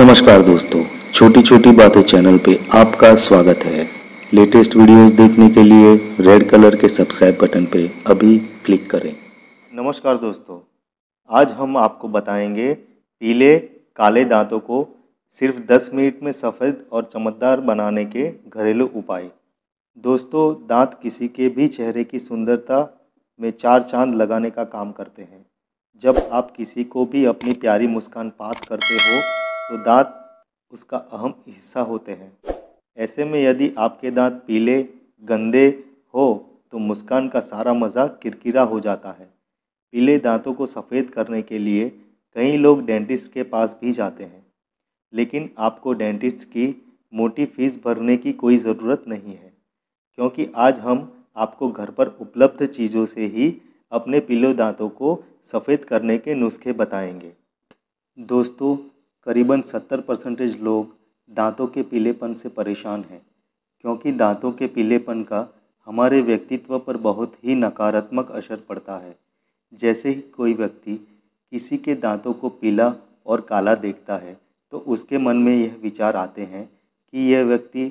नमस्कार दोस्तों छोटी छोटी बातें चैनल पे आपका स्वागत है लेटेस्ट वीडियोस देखने के लिए रेड कलर के सब्सक्राइब बटन पे अभी क्लिक करें नमस्कार दोस्तों आज हम आपको बताएंगे पीले काले दांतों को सिर्फ 10 मिनट में सफ़ेद और चमकदार बनाने के घरेलू उपाय दोस्तों दांत किसी के भी चेहरे की सुंदरता में चार चांद लगाने का काम करते हैं जब आप किसी को भी अपनी प्यारी मुस्कान पास करते हो तो दांत उसका अहम हिस्सा होते हैं ऐसे में यदि आपके दांत पीले गंदे हो तो मुस्कान का सारा मज़ा किरकिरा हो जाता है पीले दांतों को सफ़ेद करने के लिए कई लोग डेंटिस्ट के पास भी जाते हैं लेकिन आपको डेंटिस्ट की मोटी फीस भरने की कोई ज़रूरत नहीं है क्योंकि आज हम आपको घर पर उपलब्ध चीज़ों से ही अपने पीले दांतों को सफ़ेद करने के नुस्खे बताएंगे दोस्तों करीबन 70 परसेंटेज लोग दांतों के पीलेपन से परेशान हैं क्योंकि दांतों के पीलेपन का हमारे व्यक्तित्व पर बहुत ही नकारात्मक असर पड़ता है जैसे ही कोई व्यक्ति किसी के दांतों को पीला और काला देखता है तो उसके मन में यह विचार आते हैं कि यह व्यक्ति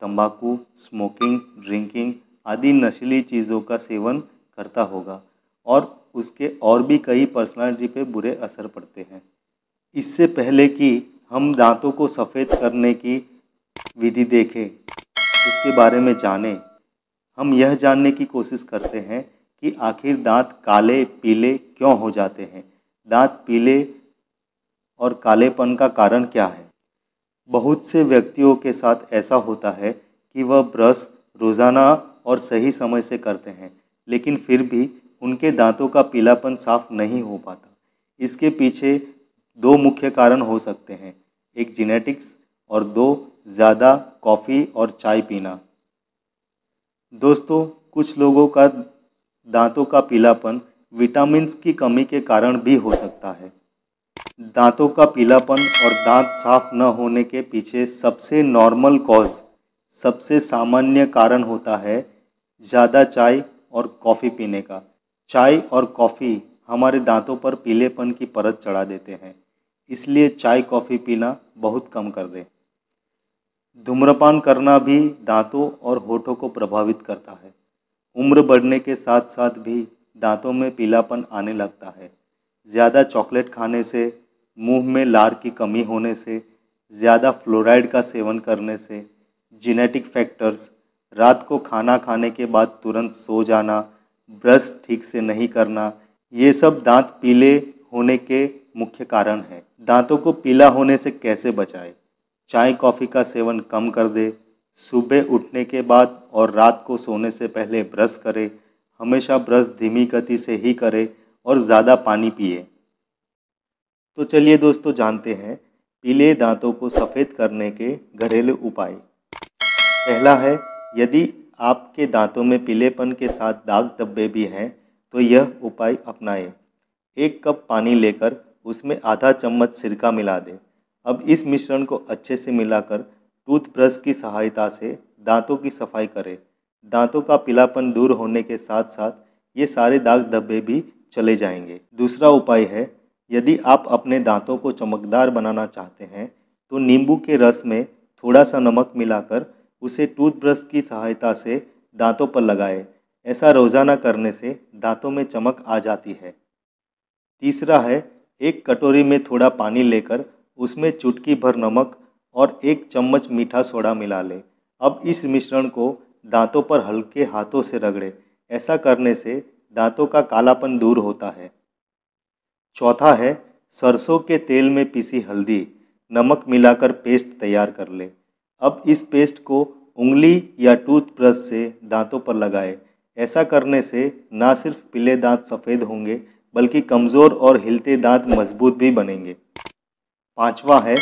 तंबाकू, स्मोकिंग ड्रिंकिंग आदि नशीली चीज़ों का सेवन करता होगा और उसके और भी कई पर्सनालिटी पे बुरे असर पड़ते हैं इससे पहले कि हम दांतों को सफ़ेद करने की विधि देखें उसके बारे में जानें हम यह जानने की कोशिश करते हैं कि आखिर दांत काले पीले क्यों हो जाते हैं दांत पीले और कालेपन का कारण क्या है बहुत से व्यक्तियों के साथ ऐसा होता है कि वह ब्रश रोज़ाना और सही समय से करते हैं लेकिन फिर भी उनके दांतों का पीलापन साफ नहीं हो पाता इसके पीछे दो मुख्य कारण हो सकते हैं एक जीनेटिक्स और दो ज़्यादा कॉफ़ी और चाय पीना दोस्तों कुछ लोगों का दांतों का पीलापन विटामिन की कमी के कारण भी हो सकता है दांतों का पीलापन और दांत साफ न होने के पीछे सबसे नॉर्मल कॉज सबसे सामान्य कारण होता है ज़्यादा चाय और कॉफ़ी पीने का चाय और कॉफ़ी हमारे दांतों पर पीलेपन की परत चढ़ा देते हैं इसलिए चाय कॉफ़ी पीना बहुत कम कर दें धूम्रपान करना भी दांतों और होठों को प्रभावित करता है उम्र बढ़ने के साथ साथ भी दांतों में पीलापन आने लगता है ज़्यादा चॉकलेट खाने से मुंह में लार की कमी होने से ज़्यादा फ्लोराइड का सेवन करने से जेनेटिक फैक्टर्स रात को खाना खाने के बाद तुरंत सो जाना ब्रश ठीक से नहीं करना ये सब दांत पीले होने के मुख्य कारण है दांतों को पीला होने से कैसे बचाए चाय कॉफ़ी का सेवन कम कर दे सुबह उठने के बाद और रात को सोने से पहले ब्रश करें हमेशा ब्रश धीमी गति से ही करें और ज़्यादा पानी पिए तो चलिए दोस्तों जानते हैं पीले दांतों को सफ़ेद करने के घरेलू उपाय पहला है यदि आपके दांतों में पीलेपन के साथ दाग धब्बे भी हैं तो यह उपाय अपनाएं एक कप पानी लेकर उसमें आधा चम्मच सिरका मिला दें अब इस मिश्रण को अच्छे से मिलाकर टूथब्रश की सहायता से दांतों की सफाई करें दांतों का पीलापन दूर होने के साथ साथ ये सारे दाग धब्बे भी चले जाएंगे दूसरा उपाय है यदि आप अपने दांतों को चमकदार बनाना चाहते हैं तो नींबू के रस में थोड़ा सा नमक मिलाकर उसे टूथब्रश की सहायता से दांतों पर लगाएं। ऐसा रोज़ाना करने से दांतों में चमक आ जाती है तीसरा है एक कटोरी में थोड़ा पानी लेकर उसमें चुटकी भर नमक और एक चम्मच मीठा सोडा मिला लें अब इस मिश्रण को दांतों पर हल्के हाथों से रगड़े ऐसा करने से दांतों का कालापन दूर होता है चौथा है सरसों के तेल में पीसी हल्दी नमक मिलाकर पेस्ट तैयार कर लें अब इस पेस्ट को उंगली या टूथब्रश से दांतों पर लगाएं ऐसा करने से ना सिर्फ पीले दांत सफ़ेद होंगे बल्कि कमज़ोर और हिलते दांत मजबूत भी बनेंगे पांचवा है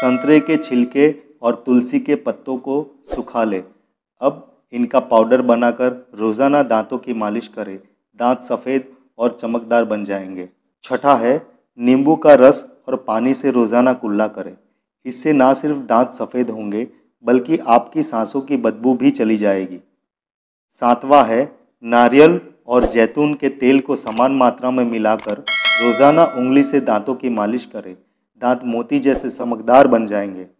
संतरे के छिलके और तुलसी के पत्तों को सुखा लें अब इनका पाउडर बनाकर रोज़ाना दांतों की मालिश करें दांत सफ़ेद और चमकदार बन जाएंगे छठा है नींबू का रस और पानी से रोज़ाना कुल्ला करें इससे ना सिर्फ दांत सफ़ेद होंगे बल्कि आपकी सांसों की बदबू भी चली जाएगी सातवां है नारियल और जैतून के तेल को समान मात्रा में मिलाकर रोज़ाना उंगली से दांतों की मालिश करें दांत मोती जैसे चमकदार बन जाएंगे